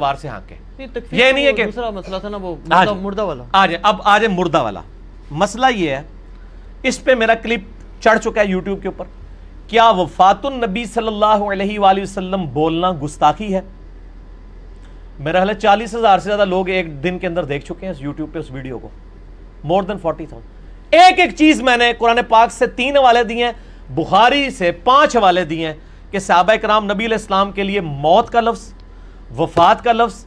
तलवार से हाँके ये नहीं है तो कि दूसरा मसला था ना वो मुर्दा वाला आज अब आज है मुर्दा वाला मसला ये है इस पे मेरा क्लिप चढ़ चुका है यूट्यूब के ऊपर क्या वफातुल नबी सल्लल्लाहु अलैहि वसल्लम बोलना गुस्ताखी है मेरा हाल चालीस हजार से ज्यादा लोग एक दिन के अंदर देख चुके हैं यूट्यूब पे उस वीडियो को मोर देन फोर्टी थाउजेंड एक एक चीज मैंने कुरान पाक से तीन हवाले दिए हैं बुखारी से पांच हवाले दिए हैं कि सहाबा कराम नबी इस्लाम के लिए मौत का लफ्ज़ वफात का लफ्ज़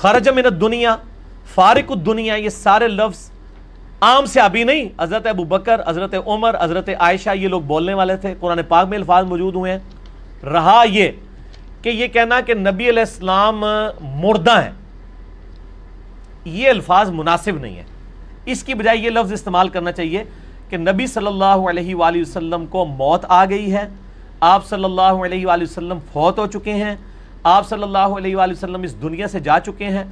खरज मिन दुनिया फारिक दुनिया ये सारे लफ्ज़ आम से अभी नहीं हज़रत अबू बकर हज़रत उमर हज़रत आयशा ये लोग बोलने वाले थे कुरान पाक में अल्फाज मौजूद हुए हैं रहा ये कि ये कहना कि नबी इस्लाम मुर्दा हैं ये अल्फाज मुनासिब नहीं है इसकी बजाय ये लफ्ज़ इस्तेमाल करना चाहिए कि नबी सल्लल्लाहु अलैहि वसल्लम को मौत आ गई है आप सल्लल्लाहु अलैहि वसल्लम फौत हो चुके हैं आप सल्लल्लाहु अलैहि वसल्लम इस दुनिया से जा चुके हैं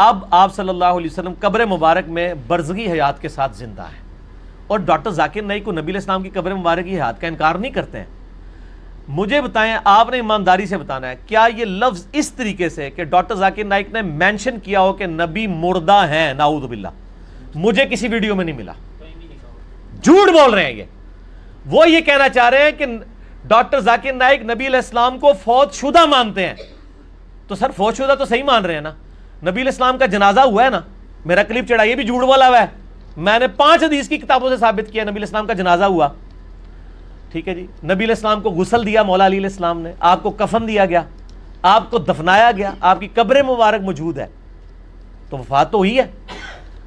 अब आप सल्लल्लाहु अलैहि वसल्लम कब्र मुबारक में बरज़गी हयात के साथ ज़िंदा हैं और डॉक्टर जाकिर नई को नबी इस्लाम की कब्र मुबारक की हयात का इनकार नहीं करते हैं मुझे बताएं आपने ईमानदारी से बताना है क्या ये लफ्ज़ इस तरीके से कि डॉक्टर जाकिर नाइक ने मेंशन किया हो कि नबी मुर्दा हैं बिल्ला मुझे किसी वीडियो में नहीं मिला झूठ बोल रहे हैं ये वो ये कहना चाह रहे हैं कि डॉक्टर जाकिर नाइक नबी इस्लाम को फौत शुदा मानते हैं तो सर फौजशुदा तो सही मान रहे हैं ना नबी इस्लाम का जनाजा हुआ है ना मेरा क्लिप चढ़ा ये भी जूड़ वाला हुआ है मैंने पांच हदीस की किताबों से साबित किया नबी इस्लाम का जनाजा हुआ ठीक है जी नबी इस्लाम को गुसल दिया मौला अली इस्लाम ने आपको कफन दिया गया आपको दफनाया गया आपकी कब्र मुबारक मौजूद है तो वफात तो हुई है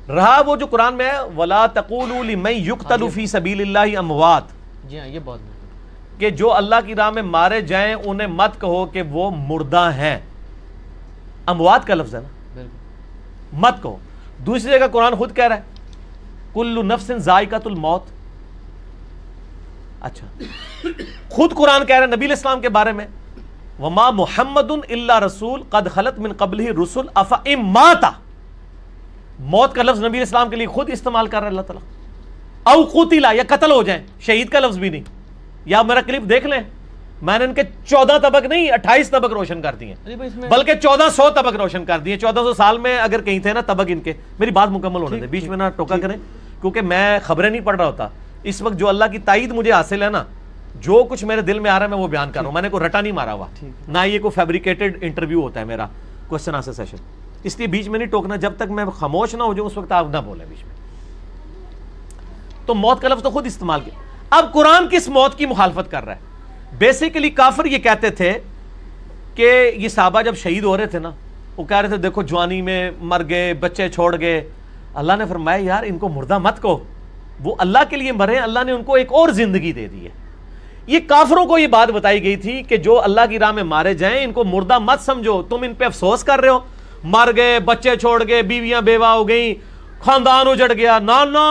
रहा वो जो कुरान में है वला तकुलफ़ी सबील अमवात जी हाँ ये बहुत कि जो अल्लाह की राह में मारे जाएं उन्हें मत कहो कि वो मुर्दा हैं अमवाद का लफ्ज़ है ना मत कहो दूसरी जगह कुरान खुद कह रहा है कुल्लु नफ्सिन जायकातुल मौत अच्छा खुद कुरान कह रहे हैं नबी इस्लाम के बारे में वमा मोहम्मद रसूल कद खलत मिन कबल रसूल अफा माता मौत का लफ्ज नबी इस्लाम के लिए खुद इस्तेमाल कर रहे है अल्लाह तला अवकूतिला या कतल हो जाए शहीद का लफ्ज भी नहीं या मेरा क्लिप देख लें मैंने इनके चौदह तबक नहीं अट्ठाईस तबक रोशन कर दिए बल्कि चौदह सौ तबक रोशन कर दिए चौदह सौ साल में अगर कहीं थे ना तबक इनके मेरी बात मुकम्मल होने दे बीच में ना टोका करें क्योंकि मैं खबरें नहीं पढ़ रहा होता इस वक्त जो अल्लाह की ताइद मुझे हासिल है ना जो कुछ मेरे दिल में आ रहा है मैं वो बयान कर रहा हूँ मैंने कोई रटा नहीं मारा हुआ ना ये कोई फैब्रिकेटेड इंटरव्यू होता है मेरा क्वेश्चन आंसर सेशन इसलिए बीच में नहीं टोकना जब तक मैं खामोश ना हो जाऊँ उस वक्त आप ना बोले बीच में तो मौत का लफ्ज़ तो खुद इस्तेमाल किया अब कुरान किस मौत की मुखालफत कर रहा है बेसिकली काफर ये कहते थे कि ये साहबा जब शहीद हो रहे थे ना वो कह रहे थे देखो जवानी में मर गए बच्चे छोड़ गए अल्लाह ने फरमाया यार इनको मुर्दा मत को वो अल्लाह के लिए मरे अल्लाह ने उनको एक और ज़िंदगी दे दी है ये काफरों को ये बात बताई गई थी कि जो अल्लाह की राह में मारे जाएं इनको मुर्दा मत समझो तुम इन पे अफसोस कर रहे हो मर गए बच्चे छोड़ गए बीवियां बेवा हो गई खानदान उजड़ गया ना ना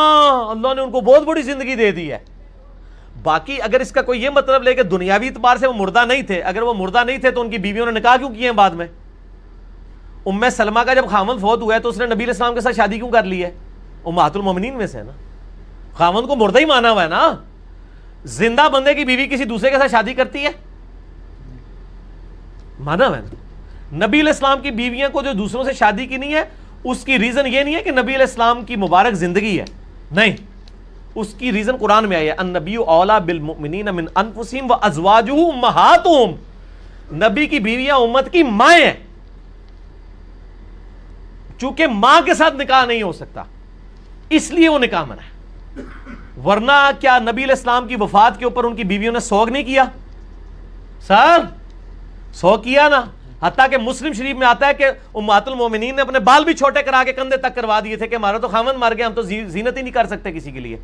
अल्लाह ने उनको बहुत बड़ी ज़िंदगी दे दी है बाकी अगर इसका कोई ये मतलब ले कि दुनियावी इतबार से वो मुर्दा नहीं थे अगर वो मुर्दा नहीं थे तो उनकी बीवियों ने निकाह क्यों किए हैं बाद में उम सलमा का जब खामन फौत हुआ है तो उसने नबी इस्लाम के साथ शादी क्यों कर ली है उमातुलमोमिन में से है ना खामन को मुर्दा ही माना हुआ है ना जिंदा बंदे की बीवी किसी दूसरे के साथ शादी करती है माना हुआ नबी इस्लाम की बीवियां को जो दूसरों से शादी की नहीं है उसकी रीजन ये नहीं है कि नबी इस्लाम की मुबारक जिंदगी है नहीं उसकी रीजन कुरान में आई है नबी औला व महातुम नबी की बीवियां उम्मत की माए हैं चूंकि मां के साथ निकाह नहीं हो सकता इसलिए वो निकाह मना है वरना क्या नबी इस्लाम की वफात के ऊपर उनकी बीवियों ने सौग नहीं किया सर सौ किया ना हत्या के मुस्लिम शरीफ में आता है कि उमातुल मोमिन ने अपने बाल भी छोटे करा के कंधे तक करवा दिए थे कि हमारा तो खामन मार गया हम तो जी, जीनत ही नहीं कर सकते किसी के लिए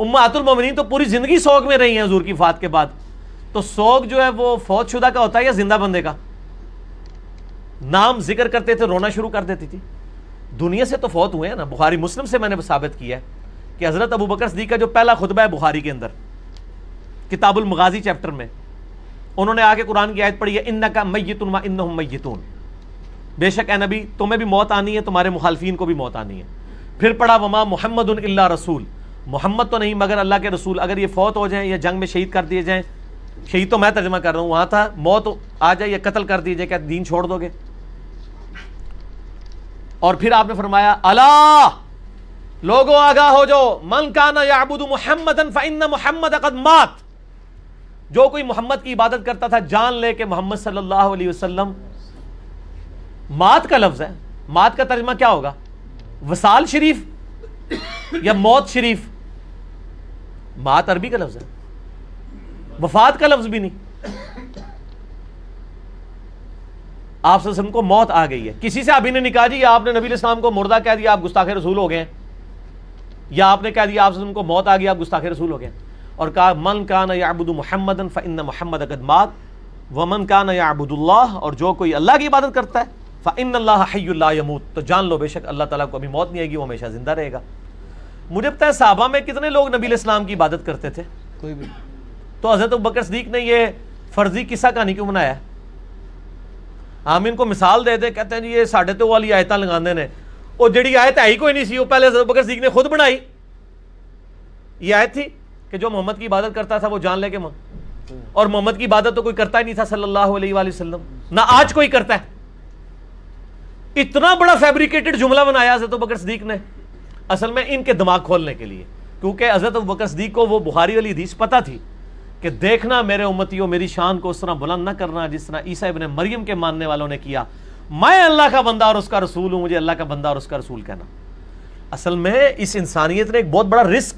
उम्मातुलमोमिन तो पूरी ज़िंदगी सोग में रही है हजूर की फात के बाद तो सोग जो है वो शुदा का होता है या जिंदा बंदे का नाम जिक्र करते थे रोना शुरू कर देती थी दुनिया से तो फौत हुए हैं ना बुखारी मुस्लिम से मैंने साबित किया है कि हज़रत अबू बकर का जो पहला खुतबा है बुखारी के अंदर किताबुल मगाजी चैप्टर में उन्होंने आके कुरान की आयत पढ़ी है इन्ना का मैतुन व इन मैतून बेशक ए नबी तुम्हें भी मौत आनी है तुम्हारे मुखालफी को भी मौत आनी है फिर पढ़ा वमा मोहम्मद रसूल मोहम्मद तो नहीं मगर अल्लाह के रसूल अगर ये फौत हो जाए या जंग में शहीद कर दिए जाएँ शहीद तो मैं तर्जमा कर रहा हूँ वहाँ था मौत आ जाए या कत्ल कर दीजिए क्या दीन छोड़ दोगे और फिर आपने फरमाया अला लोगो आगाह हो जो मन काना याबुद मोहम्मद मोहम्मद अकद मात जो कोई मोहम्मद की इबादत करता था जान ले के मोहम्मद सल्लल्लाहु अलैहि वसल्लम मात का लफ्ज़ है मात का तर्जमा क्या होगा वसाल शरीफ या मौत शरीफ बात अरबी का लफ्ज है वफात का लफ्ज भी नहीं आप सम को मौत आ गई है किसी से अभी ने निकाह जी आपने नबी इस्लाम को मुर्दा कह दिया आप गुस्ताख रसूल हो गए या आपने कह दिया आप को मौत आ गई आप गुस्ताख रसूल हो गए और कहा मन कान याबुद मोहम्मद फ़िन मोहम्मद अकदमात वमन कान याबुदुल्ला और जो कोई अल्लाह की इबादत करता है फ़िन अल्लाह हयूल तो जान लो बेशक अल्लाह ताला को अभी मौत नहीं आएगी वो हमेशा ज़िंदा रहेगा मुझे पता है साहबा में कितने लोग नबी इस्लाम की इबादत करते थे कोई भी तो हजरत बकर सदीक ने ये फर्जी किस्सा कहानी क्यों बनाया हम इनको मिसाल देते कहते हैं जी ये साढ़े तो वाली आयता लगाते ने और जड़ी आयत आई कोई नहीं सी वो पहले हजरत बकर सदीक ने खुद बनाई ये आयत थी कि जो मोहम्मद की इबादत करता था वो जान ले के और मोहम्मद की इबादत तो कोई करता ही नहीं था सल्लल्लाहु अलैहि वसल्लम ना आज कोई करता है इतना बड़ा फैब्रिकेटेड जुमला बनाया हजरत बकर सदीक ने असल में इनके दिमाग खोलने के लिए क्योंकि हज़रत बकसदी को वो बुहारी वाली हदीस पता थी कि देखना मेरे उम्मतियों मेरी शान को उस तरह बुलंद न करना जिस तरह ईसा इबन मरियम के मानने वालों ने किया मैं अल्लाह का बंदा और उसका रसूल हूँ मुझे अल्लाह का बंदा और उसका रसूल कहना असल में इस इंसानियत ने एक बहुत बड़ा रिस्क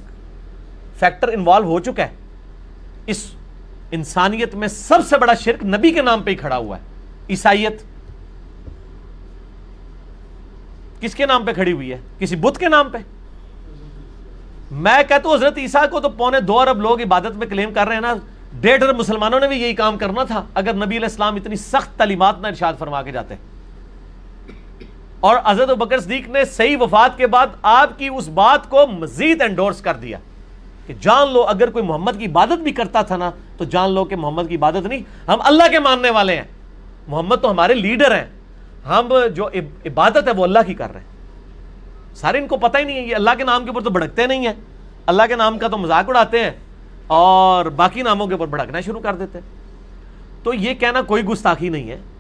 फैक्टर इन्वॉल्व हो चुका है इस इंसानियत में सबसे बड़ा शिरक नबी के नाम पर ही खड़ा हुआ है ईसाइत किसके नाम पे खड़ी हुई है किसी बुद्ध के नाम पे मैं कहता हूं हजरत ईसा को तो पौने दो अरब लोग इबादत में क्लेम कर रहे हैं ना डेढ़ अरब मुसलमानों ने भी यही काम करना था अगर नबी इस्लाम इतनी सख्त तलीमत ना इर्शाद फरमा के जाते और अजरत बकर सदीक ने सही वफात के बाद आपकी उस बात को मजीद एंडोर्स कर दिया कि जान लो अगर कोई मोहम्मद की इबादत भी करता था ना तो जान लो कि मोहम्मद की इबादत नहीं हम अल्लाह के मानने वाले हैं मोहम्मद तो हमारे लीडर हैं हम जो इबादत है वो अल्लाह की कर रहे हैं सारे इनको पता ही नहीं है ये अल्लाह के नाम के ऊपर तो भड़कते नहीं हैं अल्लाह के नाम का तो मजाक उड़ाते हैं और बाकी नामों के ऊपर भड़कना शुरू कर देते हैं तो ये कहना कोई गुस्ताखी नहीं है